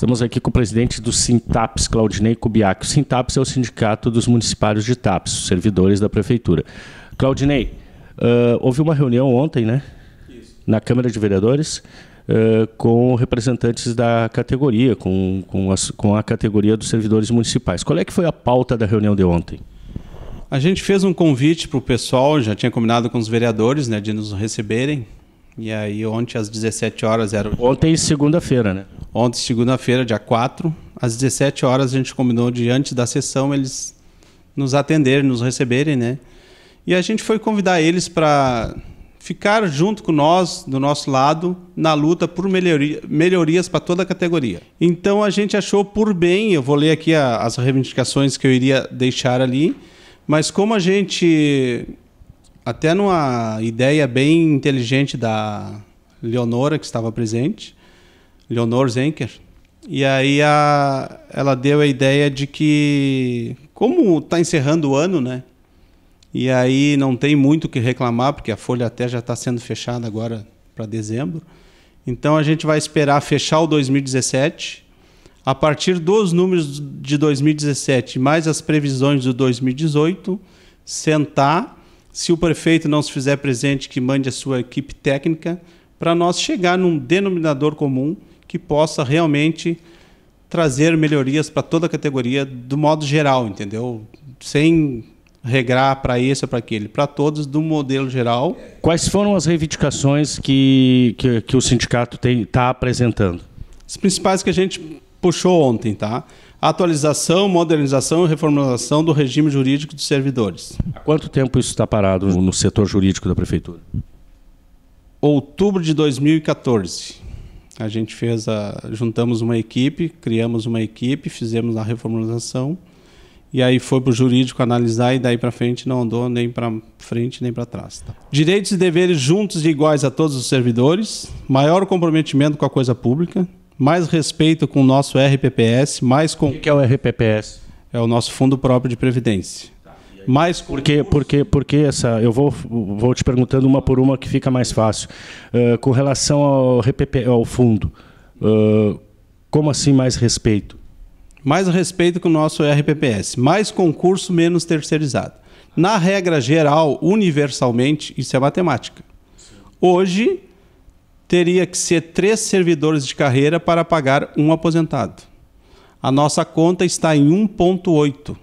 Estamos aqui com o presidente do Sintaps, Claudinei Kubiak. O Sintaps é o sindicato dos municipários de TAPS, servidores da prefeitura. Claudinei, uh, houve uma reunião ontem, né? Isso. Na Câmara de Vereadores. Uh, com representantes da categoria, com, com, as, com a categoria dos servidores municipais. Qual é que foi a pauta da reunião de ontem? A gente fez um convite para o pessoal, já tinha combinado com os vereadores né, de nos receberem e aí ontem às 17 horas era. Ontem é segunda-feira, né? Ontem segunda-feira, dia 4, às 17 horas a gente combinou de antes da sessão eles nos atenderem, nos receberem, né? E a gente foi convidar eles para ficar junto com nós, do nosso lado, na luta por melhoria, melhorias para toda a categoria. Então a gente achou por bem, eu vou ler aqui a, as reivindicações que eu iria deixar ali, mas como a gente até numa ideia bem inteligente da Leonora, que estava presente, Leonor Zenker. E aí a, ela deu a ideia de que, como está encerrando o ano, né? E aí não tem muito o que reclamar, porque a folha até já está sendo fechada agora para dezembro. Então a gente vai esperar fechar o 2017. A partir dos números de 2017, mais as previsões do 2018, sentar se o prefeito não se fizer presente, que mande a sua equipe técnica, para nós chegar num denominador comum que possa realmente trazer melhorias para toda a categoria do modo geral, entendeu? Sem regrar para esse ou para aquele, para todos do modelo geral. Quais foram as reivindicações que, que, que o sindicato está apresentando? As principais que a gente puxou ontem, tá? atualização, modernização e reformulação do regime jurídico dos servidores. Há quanto tempo isso está parado no setor jurídico da Prefeitura? Outubro de 2014. A gente fez a, juntamos uma equipe, criamos uma equipe, fizemos a reformulação e aí foi para o jurídico analisar e daí para frente não andou nem para frente nem para trás. Tá? Direitos e deveres juntos e iguais a todos os servidores, maior comprometimento com a coisa pública, mais respeito com o nosso RPPS, mais com... O que é o RPPS? É o nosso Fundo Próprio de Previdência. Mais porque, porque, porque essa, eu vou, vou te perguntando uma por uma que fica mais fácil. Uh, com relação ao RPP, ao fundo, uh, como assim mais respeito? Mais respeito com o nosso RPPS, mais concurso, menos terceirizado. Na regra geral, universalmente, isso é matemática. Hoje, teria que ser três servidores de carreira para pagar um aposentado. A nossa conta está em 1,8.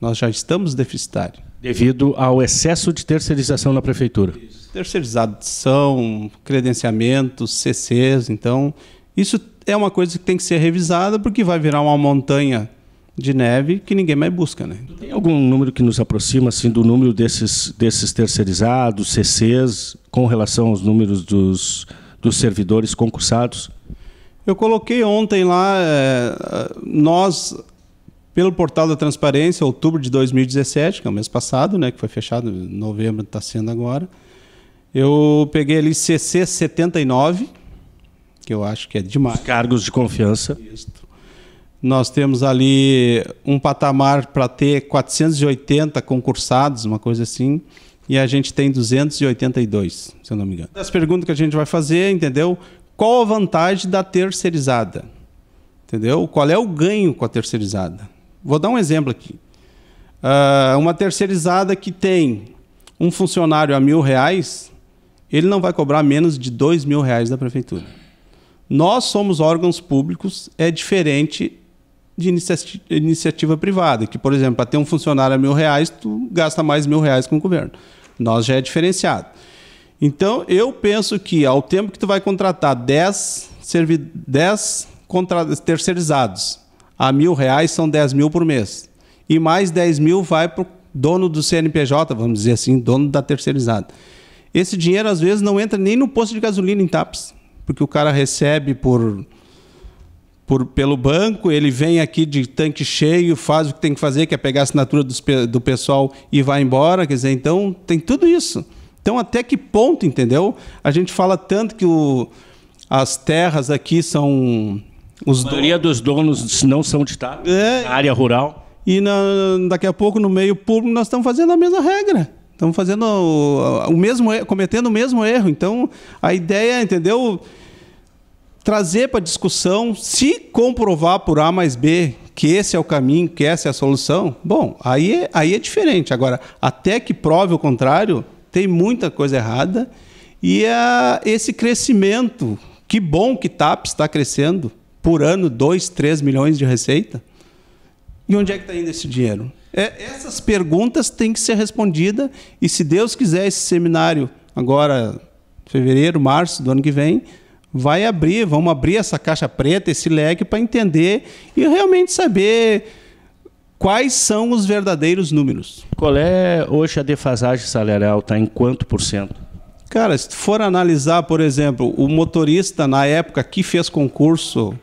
Nós já estamos deficitário. Devido ao excesso de terceirização na prefeitura. Isso. Terceirização, credenciamentos, CCs. Então, isso é uma coisa que tem que ser revisada porque vai virar uma montanha de neve que ninguém mais busca, né? Tem algum número que nos aproxima assim do número desses desses terceirizados, CCs, com relação aos números dos dos servidores concursados? Eu coloquei ontem lá, eh, eh, nós, pelo portal da transparência, outubro de 2017, que é o mês passado, né, que foi fechado, novembro está sendo agora, eu peguei ali CC 79, que eu acho que é demais. Os cargos de confiança. Isso. Nós temos ali um patamar para ter 480 concursados, uma coisa assim e a gente tem 282, se eu não me engano. As perguntas que a gente vai fazer, entendeu? Qual a vantagem da terceirizada? Entendeu? Qual é o ganho com a terceirizada? Vou dar um exemplo aqui. Uh, uma terceirizada que tem um funcionário a mil reais, ele não vai cobrar menos de dois mil reais da prefeitura. Nós somos órgãos públicos, é diferente de iniciativa privada, que, por exemplo, para ter um funcionário a mil reais, tu gasta mais mil reais com o governo. Nós já é diferenciado. Então, eu penso que ao tempo que tu vai contratar 10, servi 10 contra terceirizados a mil reais são 10 mil por mês. E mais 10 mil vai para o dono do CNPJ, vamos dizer assim, dono da terceirizada. Esse dinheiro, às vezes, não entra nem no posto de gasolina em TAPS, porque o cara recebe por por, pelo banco, ele vem aqui de tanque cheio, faz o que tem que fazer, que é pegar a assinatura do do pessoal e vai embora. Quer dizer, então tem tudo isso. Então, até que ponto, entendeu? A gente fala tanto que o, as terras aqui são. Os a maioria dos donos não são de tá, é, área rural. E na, daqui a pouco, no meio público, nós estamos fazendo a mesma regra. Estamos fazendo o, o mesmo cometendo o mesmo erro. Então, a ideia, entendeu? trazer para discussão, se comprovar por A mais B que esse é o caminho, que essa é a solução, bom, aí é, aí é diferente. Agora, até que prove o contrário, tem muita coisa errada e a, esse crescimento, que bom que TAP tá, está crescendo por ano 2, 3 milhões de receita. E onde é que está indo esse dinheiro? É, essas perguntas têm que ser respondidas e se Deus quiser esse seminário agora fevereiro, março do ano que vem, vai abrir, vamos abrir essa caixa preta, esse leque para entender e realmente saber quais são os verdadeiros números. Qual é hoje a defasagem salarial? Está em quanto por cento? Cara, se for analisar, por exemplo, o motorista na época que fez concurso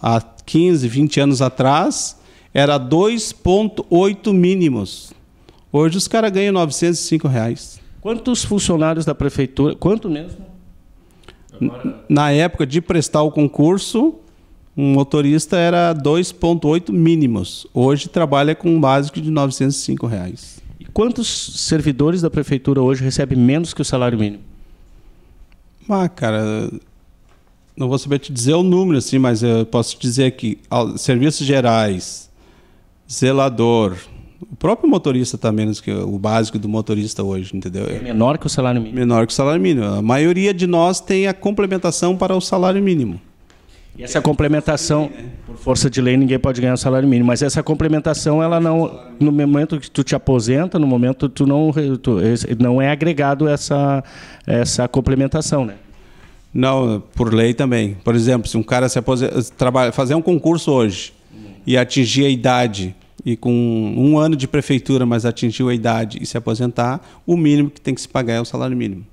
há 15, 20 anos atrás, era 2,8 mínimos. Hoje os caras ganham 905 reais. Quantos funcionários da prefeitura, quanto mesmo? na época de prestar o concurso, um motorista era 2,8 mínimos. Hoje trabalha com um básico de 905 reais. E quantos servidores da prefeitura hoje recebem menos que o salário mínimo? Ah, cara, não vou saber te dizer o número, assim, mas eu posso te dizer que serviços gerais, zelador, o próprio motorista está menos que o básico do motorista hoje, entendeu? É menor que o salário mínimo. Menor que o salário mínimo. A maioria de nós tem a complementação para o salário mínimo. E essa complementação, por força de lei, ninguém pode ganhar o salário mínimo, mas essa complementação, ela não, no momento que tu te aposenta, no momento tu não, tu, não é agregado essa, essa complementação, né? Não, por lei também. Por exemplo, se um cara se aposenta, trabalha, fazer um concurso hoje e atingir a idade e com um ano de prefeitura, mas atingiu a idade e se aposentar, o mínimo que tem que se pagar é o salário mínimo.